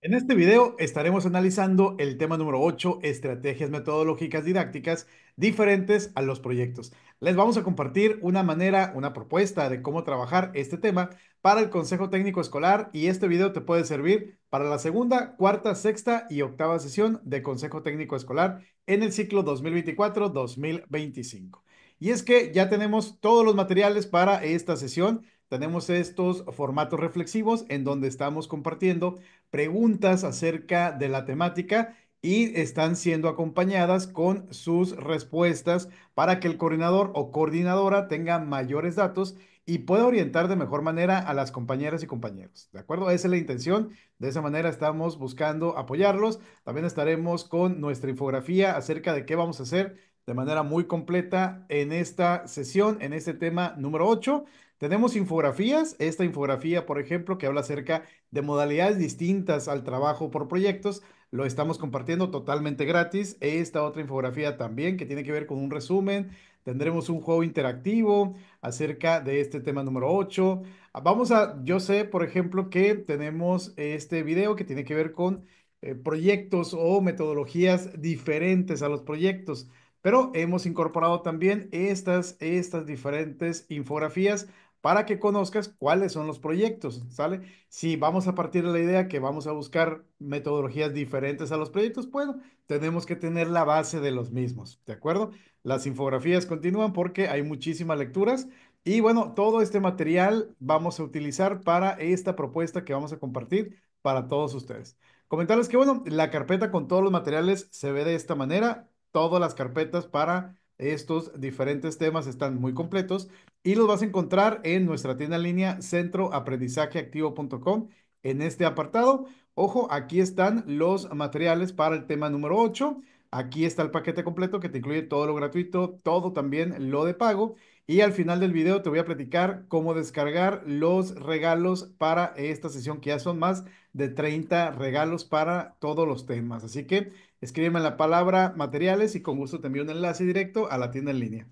En este video estaremos analizando el tema número 8, estrategias metodológicas didácticas diferentes a los proyectos. Les vamos a compartir una manera, una propuesta de cómo trabajar este tema para el Consejo Técnico Escolar y este video te puede servir para la segunda, cuarta, sexta y octava sesión de Consejo Técnico Escolar en el ciclo 2024-2025. Y es que ya tenemos todos los materiales para esta sesión tenemos estos formatos reflexivos en donde estamos compartiendo preguntas acerca de la temática y están siendo acompañadas con sus respuestas para que el coordinador o coordinadora tenga mayores datos y pueda orientar de mejor manera a las compañeras y compañeros. ¿De acuerdo? Esa es la intención. De esa manera estamos buscando apoyarlos. También estaremos con nuestra infografía acerca de qué vamos a hacer de manera muy completa en esta sesión, en este tema número 8. Tenemos infografías, esta infografía, por ejemplo, que habla acerca de modalidades distintas al trabajo por proyectos, lo estamos compartiendo totalmente gratis. Esta otra infografía también que tiene que ver con un resumen. Tendremos un juego interactivo acerca de este tema número 8. Vamos a, yo sé, por ejemplo, que tenemos este video que tiene que ver con eh, proyectos o metodologías diferentes a los proyectos pero hemos incorporado también estas, estas diferentes infografías para que conozcas cuáles son los proyectos, ¿sale? Si vamos a partir de la idea que vamos a buscar metodologías diferentes a los proyectos, bueno, tenemos que tener la base de los mismos, ¿de acuerdo? Las infografías continúan porque hay muchísimas lecturas y bueno, todo este material vamos a utilizar para esta propuesta que vamos a compartir para todos ustedes. Comentarles que bueno, la carpeta con todos los materiales se ve de esta manera, todas las carpetas para estos diferentes temas están muy completos y los vas a encontrar en nuestra tienda en línea centroaprendizajeactivo.com. En este apartado, ojo, aquí están los materiales para el tema número 8. Aquí está el paquete completo que te incluye todo lo gratuito, todo también lo de pago. Y al final del video te voy a platicar cómo descargar los regalos para esta sesión, que ya son más de 30 regalos para todos los temas. Así que escríbeme la palabra materiales y con gusto te envío un enlace directo a la tienda en línea.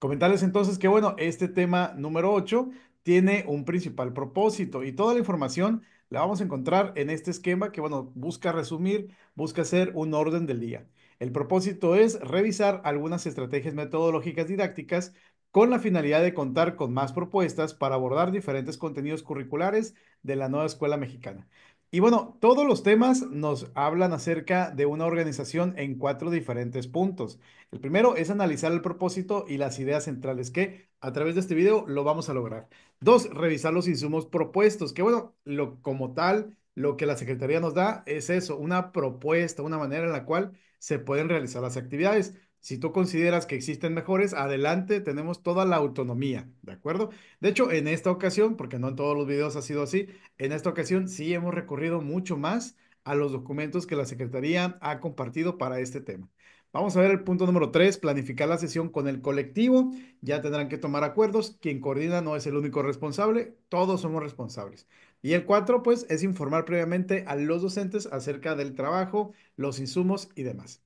Comentarles entonces que, bueno, este tema número 8 tiene un principal propósito y toda la información la vamos a encontrar en este esquema que, bueno, busca resumir, busca hacer un orden del día. El propósito es revisar algunas estrategias metodológicas didácticas con la finalidad de contar con más propuestas para abordar diferentes contenidos curriculares de la nueva escuela mexicana. Y bueno, todos los temas nos hablan acerca de una organización en cuatro diferentes puntos. El primero es analizar el propósito y las ideas centrales que a través de este video lo vamos a lograr. Dos, revisar los insumos propuestos, que bueno, lo, como tal, lo que la Secretaría nos da es eso, una propuesta, una manera en la cual se pueden realizar las actividades. Si tú consideras que existen mejores, adelante, tenemos toda la autonomía, ¿de acuerdo? De hecho, en esta ocasión, porque no en todos los videos ha sido así, en esta ocasión sí hemos recurrido mucho más a los documentos que la Secretaría ha compartido para este tema. Vamos a ver el punto número 3, planificar la sesión con el colectivo. Ya tendrán que tomar acuerdos. Quien coordina no es el único responsable, todos somos responsables. Y el 4, pues, es informar previamente a los docentes acerca del trabajo, los insumos y demás.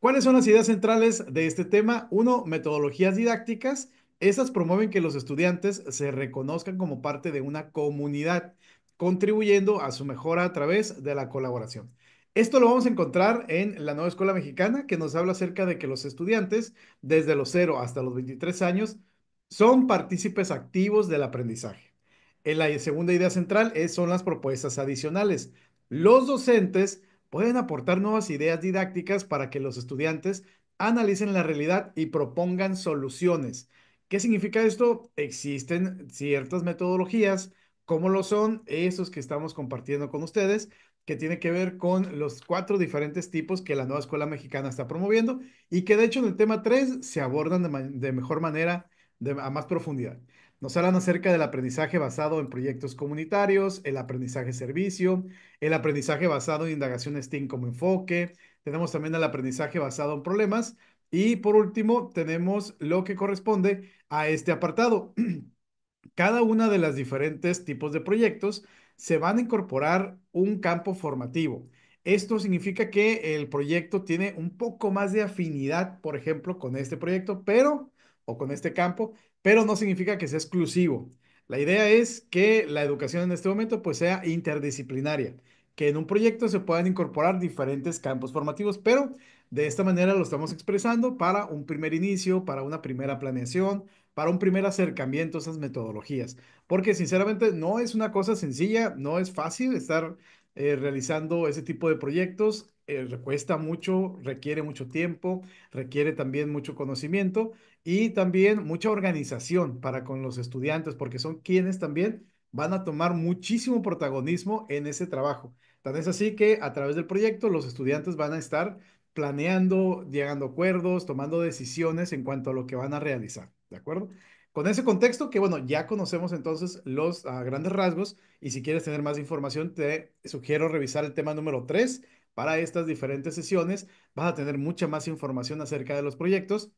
¿Cuáles son las ideas centrales de este tema? Uno, metodologías didácticas. Estas promueven que los estudiantes se reconozcan como parte de una comunidad, contribuyendo a su mejora a través de la colaboración. Esto lo vamos a encontrar en la nueva escuela mexicana que nos habla acerca de que los estudiantes desde los 0 hasta los 23 años son partícipes activos del aprendizaje. En eh, la segunda idea central es, son las propuestas adicionales. Los docentes pueden aportar nuevas ideas didácticas para que los estudiantes analicen la realidad y propongan soluciones. ¿Qué significa esto? Existen ciertas metodologías, como lo son esos que estamos compartiendo con ustedes, que tiene que ver con los cuatro diferentes tipos que la nueva escuela mexicana está promoviendo y que de hecho en el tema 3 se abordan de, mejor manera, a más profundidad. Nos hablan acerca del aprendizaje basado en proyectos comunitarios, el aprendizaje servicio, el aprendizaje basado en indagaciones STEAM como enfoque. Tenemos también el aprendizaje basado en problemas. Y por último, tenemos lo que corresponde a este apartado. Cada una de las diferentes tipos de proyectos se van a incorporar un campo formativo. Esto significa que el proyecto tiene un poco más de afinidad, por ejemplo, con este proyecto, pero o con este campo, pero no significa que sea exclusivo. La idea es que la educación en este momento pues sea interdisciplinaria, que en un proyecto se puedan incorporar diferentes campos formativos, pero de esta manera lo estamos expresando para un primer inicio, para una primera planeación, para un primer acercamiento a esas metodologías, porque sinceramente no es una cosa sencilla, no es fácil estar eh, realizando ese tipo de proyectos, eh, cuesta mucho, requiere mucho tiempo, requiere también mucho conocimiento, y también mucha organización para con los estudiantes, porque son quienes también van a tomar muchísimo protagonismo en ese trabajo. Tan es así que a través del proyecto los estudiantes van a estar planeando, llegando a acuerdos, tomando decisiones en cuanto a lo que van a realizar, ¿de acuerdo? Con ese contexto que, bueno, ya conocemos entonces los grandes rasgos y si quieres tener más información, te sugiero revisar el tema número 3 para estas diferentes sesiones. Vas a tener mucha más información acerca de los proyectos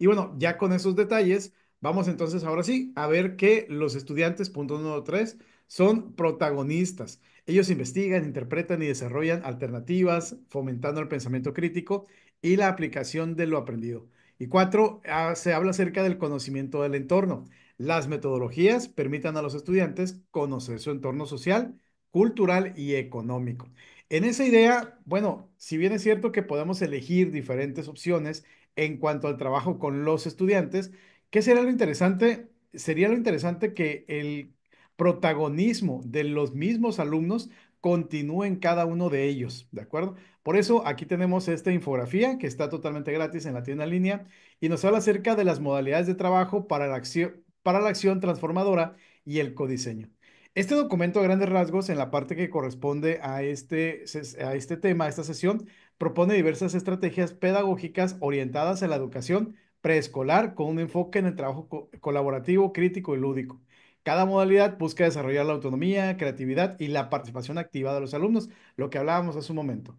y bueno, ya con esos detalles, vamos entonces ahora sí a ver que los estudiantes, punto número tres, son protagonistas. Ellos investigan, interpretan y desarrollan alternativas, fomentando el pensamiento crítico y la aplicación de lo aprendido. Y cuatro, ah, se habla acerca del conocimiento del entorno. Las metodologías permitan a los estudiantes conocer su entorno social, cultural y económico. En esa idea, bueno, si bien es cierto que podemos elegir diferentes opciones en cuanto al trabajo con los estudiantes. ¿Qué sería lo interesante? Sería lo interesante que el protagonismo de los mismos alumnos continúe en cada uno de ellos, ¿de acuerdo? Por eso aquí tenemos esta infografía que está totalmente gratis en la tienda en línea y nos habla acerca de las modalidades de trabajo para la acción, para la acción transformadora y el codiseño. Este documento a grandes rasgos, en la parte que corresponde a este, a este tema, a esta sesión, propone diversas estrategias pedagógicas orientadas a la educación preescolar con un enfoque en el trabajo colaborativo, crítico y lúdico. Cada modalidad busca desarrollar la autonomía, creatividad y la participación activa de los alumnos, lo que hablábamos hace un momento.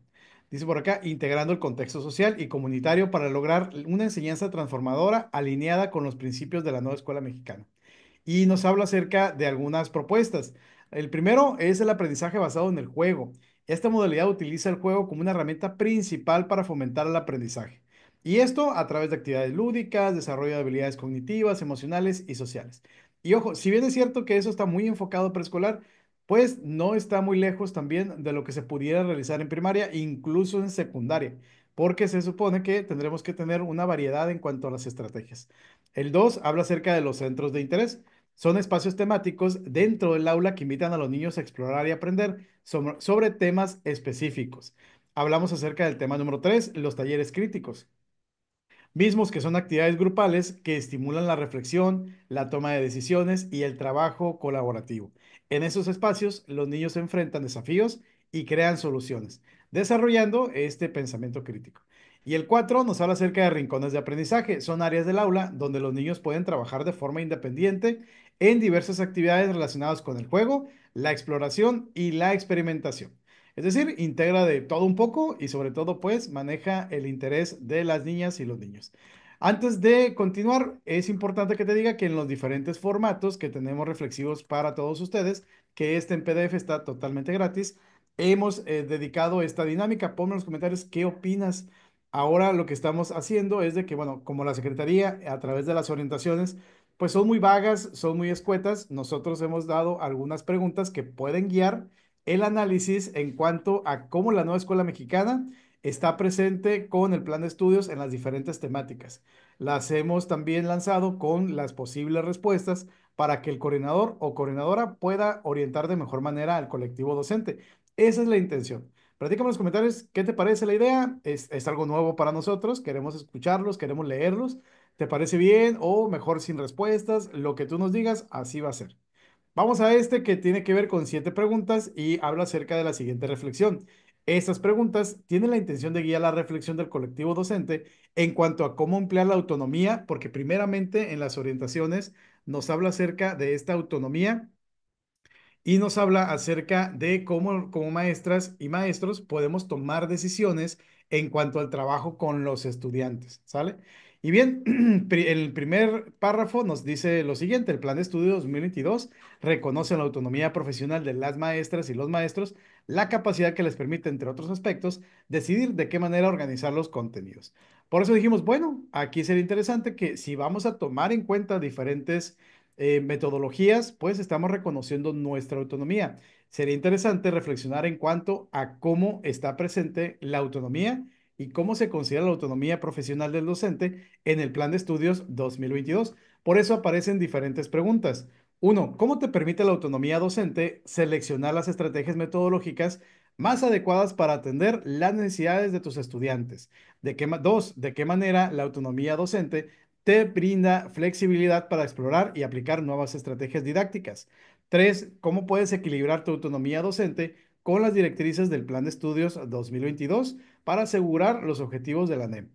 Dice por acá, integrando el contexto social y comunitario para lograr una enseñanza transformadora alineada con los principios de la nueva escuela mexicana y nos habla acerca de algunas propuestas. El primero es el aprendizaje basado en el juego. Esta modalidad utiliza el juego como una herramienta principal para fomentar el aprendizaje. Y esto a través de actividades lúdicas, desarrollo de habilidades cognitivas, emocionales y sociales. Y ojo, si bien es cierto que eso está muy enfocado preescolar, pues no está muy lejos también de lo que se pudiera realizar en primaria, incluso en secundaria, porque se supone que tendremos que tener una variedad en cuanto a las estrategias. El dos habla acerca de los centros de interés. Son espacios temáticos dentro del aula que invitan a los niños a explorar y aprender sobre, temas específicos. Hablamos acerca del tema número 3, los talleres críticos, mismos que son actividades grupales que estimulan la reflexión, la toma de decisiones y el trabajo colaborativo. En esos espacios, los niños enfrentan desafíos y crean soluciones, desarrollando este pensamiento crítico. Y el 4 nos habla acerca de rincones de aprendizaje. Son áreas del aula donde los niños pueden trabajar de forma independiente en diversas actividades relacionadas con el juego, la exploración y la experimentación. Es decir, integra de todo un poco y sobre todo pues maneja el interés de las niñas y los niños. Antes de continuar, es importante que te diga que en los diferentes formatos que tenemos reflexivos para todos ustedes, que este en PDF está totalmente gratis, hemos eh, dedicado esta dinámica. Ponme en los comentarios qué opinas. Ahora lo que estamos haciendo es de que, bueno, como la Secretaría, a través de las orientaciones, pues son muy vagas, son muy escuetas. Nosotros hemos dado algunas preguntas que pueden guiar el análisis en cuanto a cómo la nueva escuela mexicana está presente con el plan de estudios en las diferentes temáticas. Las hemos también lanzado con las posibles respuestas para que el coordinador o coordinadora pueda orientar de mejor manera al colectivo docente. Esa es la intención. Platícame en los comentarios qué te parece la idea. Es, es algo nuevo para nosotros. Queremos escucharlos, queremos leerlos. ¿Te parece bien? O mejor sin respuestas, lo que tú nos digas, así va a ser. Vamos a este que tiene que ver con siete preguntas y habla acerca de la siguiente reflexión. Estas preguntas tienen la intención de guiar la reflexión del colectivo docente en cuanto a cómo emplear la autonomía, porque primeramente en las orientaciones nos habla acerca de esta autonomía y nos habla acerca de cómo como maestras y maestros podemos tomar decisiones en cuanto al trabajo con los estudiantes, ¿sale? Y bien, el primer párrafo nos dice lo siguiente, el Plan de Estudio 2022 reconoce la autonomía profesional de las maestras y los maestros, la capacidad que les permite, entre otros aspectos, decidir de qué manera organizar los contenidos. Por eso dijimos, bueno, aquí sería interesante que si vamos a tomar en cuenta diferentes eh, metodologías, pues estamos reconociendo nuestra autonomía. Sería interesante reflexionar en cuanto a cómo está presente la autonomía y cómo se considera la autonomía profesional del docente en el Plan de Estudios 2022. Por eso aparecen diferentes preguntas. Uno, ¿cómo te permite la autonomía docente seleccionar las estrategias metodológicas más adecuadas para atender las necesidades de tus estudiantes? ¿De dos, ¿de qué manera la autonomía docente te brinda flexibilidad para explorar y aplicar nuevas estrategias didácticas? Tres, ¿cómo puedes equilibrar tu autonomía docente con las directrices del Plan de Estudios 2022? para asegurar los objetivos de la NEM.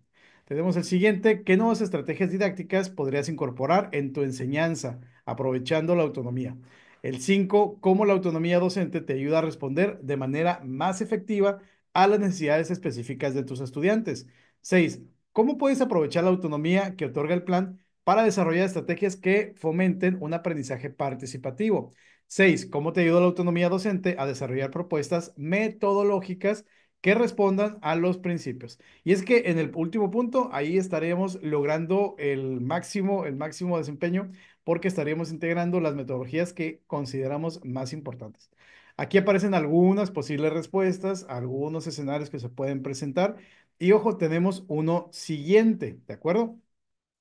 Tenemos el siguiente, ¿qué nuevas estrategias didácticas podrías incorporar en tu enseñanza aprovechando la autonomía? El 5, ¿cómo la autonomía docente te ayuda a responder de manera más efectiva a las necesidades específicas de tus estudiantes? 6, ¿cómo puedes aprovechar la autonomía que otorga el plan para desarrollar estrategias que fomenten un aprendizaje participativo? 6. ¿Cómo te ayuda la autonomía docente a desarrollar propuestas metodológicas que respondan a los principios. Y es que en el último punto, ahí estaremos logrando el máximo, el máximo desempeño porque estaríamos integrando las metodologías que consideramos más importantes. Aquí aparecen algunas posibles respuestas, algunos escenarios que se pueden presentar y ojo, tenemos uno siguiente, ¿de acuerdo?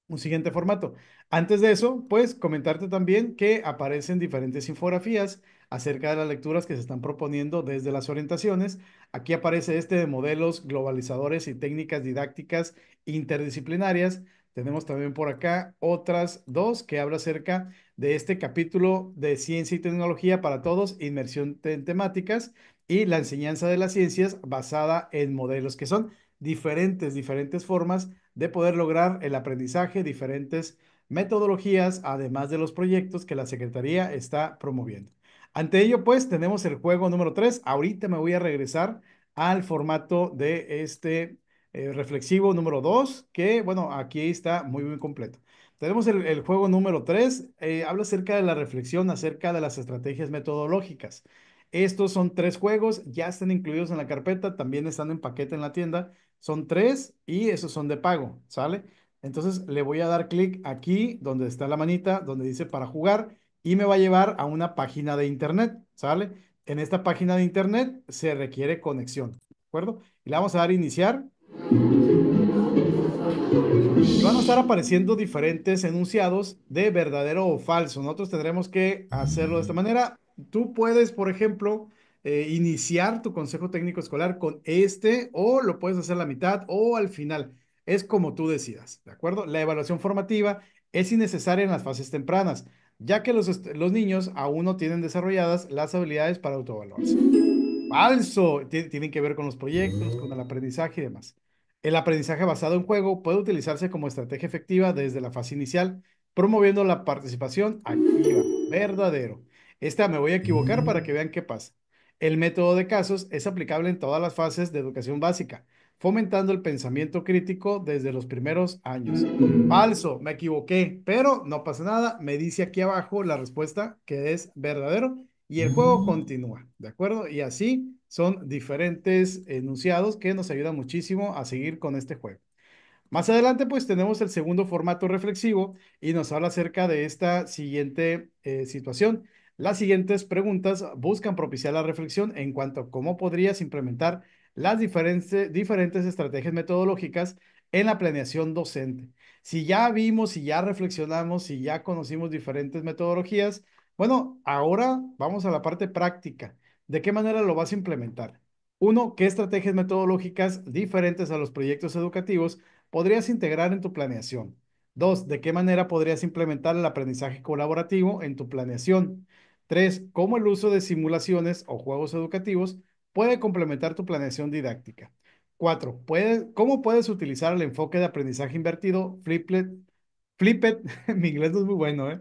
un siguiente formato. Antes de eso, pues comentarte también que aparecen diferentes infografías acerca de las lecturas que se están proponiendo desde las orientaciones. Aquí aparece este de modelos globalizadores y técnicas didácticas interdisciplinarias. Tenemos también por acá otras dos que habla acerca de este capítulo de ciencia y tecnología para todos, inmersión en temáticas y la enseñanza de las ciencias basada en modelos que son diferentes, diferentes formas de poder lograr el aprendizaje diferentes metodologías, además de los proyectos que la Secretaría está promoviendo. Ante ello, pues, tenemos el juego número 3. Ahorita me voy a regresar al formato de este eh, reflexivo número 2, que, bueno, aquí está muy, muy completo. Tenemos el, juego número 3, eh, habla acerca de la reflexión, acerca de las estrategias metodológicas. Estos son tres juegos, ya están incluidos en la carpeta, también están en paquete en la tienda son tres y esos son de pago, ¿sale? Entonces le voy a dar clic aquí donde está la manita, donde dice para jugar y me va a llevar a una página de internet, ¿sale? En esta página de internet se requiere conexión, ¿de acuerdo? Y le vamos a dar iniciar. van a estar apareciendo diferentes enunciados de verdadero o falso. Nosotros tendremos que hacerlo de esta manera. Tú puedes, por ejemplo, eh, iniciar tu consejo técnico escolar con este o lo puedes hacer a la mitad o al final. Es como tú decidas, ¿de acuerdo? La evaluación formativa es innecesaria en las fases tempranas, ya que los, los niños aún no tienen desarrolladas las habilidades para autoevaluarse. Falso, tienen que ver con los proyectos, con el aprendizaje y demás. El aprendizaje basado en juego puede utilizarse como estrategia efectiva desde la fase inicial, promoviendo la participación activa, verdadero. Esta me voy a equivocar para que vean qué pasa. El método de casos es aplicable en todas las fases de educación básica, fomentando el pensamiento crítico desde los primeros años. Falso, me equivoqué, pero no pasa nada. Me dice aquí abajo la respuesta que es verdadero y el juego continúa, ¿de acuerdo? Y así son diferentes enunciados que nos ayudan muchísimo a seguir con este juego. Más adelante, pues tenemos el segundo formato reflexivo y nos habla acerca de esta siguiente eh, situación. Las siguientes preguntas buscan propiciar la reflexión en cuanto a cómo podrías implementar las diferentes, diferentes estrategias metodológicas en la planeación docente. Si ya vimos, si ya reflexionamos, si ya conocimos diferentes metodologías, bueno, ahora vamos a la parte práctica. ¿De qué manera lo vas a implementar? Uno, ¿qué estrategias metodológicas diferentes a los proyectos educativos podrías integrar en tu planeación? Dos, ¿de qué manera podrías implementar el aprendizaje colaborativo en tu planeación? Tres, cómo el uso de simulaciones o juegos educativos puede complementar tu planeación didáctica. Cuatro, cómo puedes utilizar el enfoque de aprendizaje invertido, Fliplet, Flipped, mi inglés no es muy bueno, ¿eh?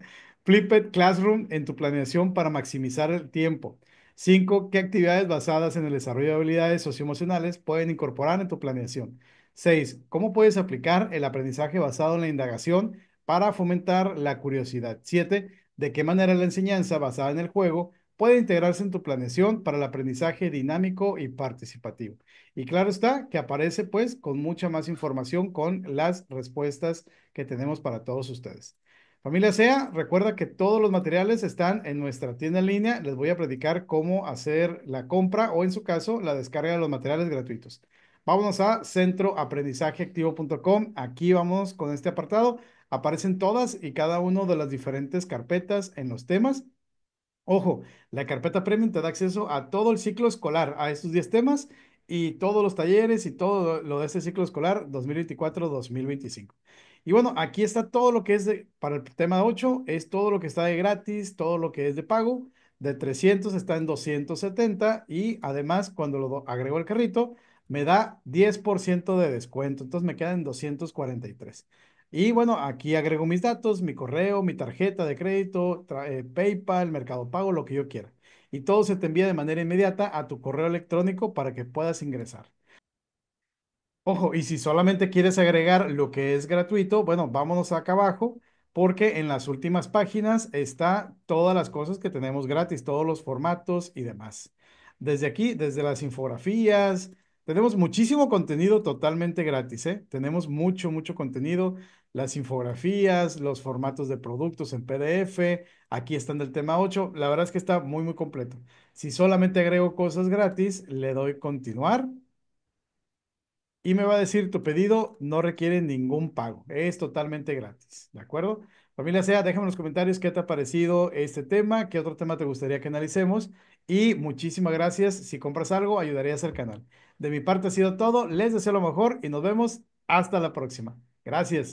Classroom en tu planeación para maximizar el tiempo. Cinco, qué actividades basadas en el desarrollo de habilidades socioemocionales pueden incorporar en tu planeación. Seis, cómo puedes aplicar el aprendizaje basado en la indagación para fomentar la curiosidad. Siete, de qué manera la enseñanza basada en el juego puede integrarse en tu planeación para el aprendizaje dinámico y participativo. Y claro está que aparece pues con mucha más información con las respuestas que tenemos para todos ustedes. Familia SEA, recuerda que todos los materiales están en nuestra tienda en línea. Les voy a predicar cómo hacer la compra o en su caso la descarga de los materiales gratuitos. Vámonos a centroaprendizajeactivo.com. Aquí vamos con este apartado Aparecen todas y cada uno de las diferentes carpetas en los temas. Ojo, la carpeta premium te da acceso a todo el ciclo escolar, a estos 10 temas y todos los talleres y todo lo de este ciclo escolar 2024-2025. Y bueno, aquí está todo lo que es para el tema 8, es todo lo que está de gratis, todo lo que es de pago. De 300 está en 270 y además cuando lo agrego al carrito me da 10% de descuento, entonces me queda en 243. Y bueno, aquí agrego mis datos, mi correo, mi tarjeta de crédito, eh, PayPal, Mercado Pago, lo que yo quiera. Y todo se te envía de manera inmediata a tu correo electrónico para que puedas ingresar. Ojo, y si solamente quieres agregar lo que es gratuito, bueno, vámonos acá abajo porque en las últimas páginas está todas las cosas que tenemos gratis, todos los formatos y demás. Desde aquí, desde las infografías, tenemos muchísimo contenido totalmente gratis, ¿eh? Tenemos mucho, mucho contenido, las infografías, los formatos de productos en PDF, aquí están del tema 8, la verdad es que está muy, muy completo. Si solamente agrego cosas gratis, le doy continuar y me va a decir tu pedido no requiere ningún pago, es totalmente gratis, ¿de acuerdo? Familia SEA, déjame en los comentarios qué te ha parecido este tema, qué otro tema te gustaría que analicemos y muchísimas gracias. Si compras algo, ayudarías al canal. De mi parte ha sido todo. Les deseo lo mejor y nos vemos hasta la próxima. Gracias.